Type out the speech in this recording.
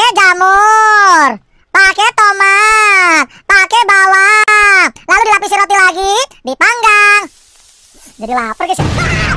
pakai jamur, pakai tomat, pakai bawang, lalu dilapisi roti lagi, dipanggang. Jadi lapar guys ya.